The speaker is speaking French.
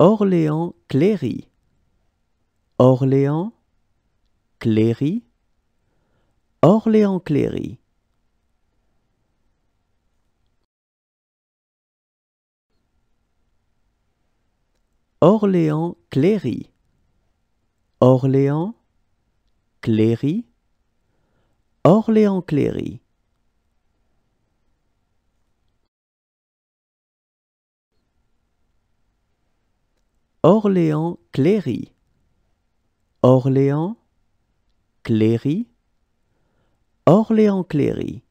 Orléans Cléry. Orléans Cléry. Orléans Cléry. Orléans Cléry. Orléans Cléry. Orléans Cléry. Orléans Cléry. Orléans Cléry. Orléans Cléry.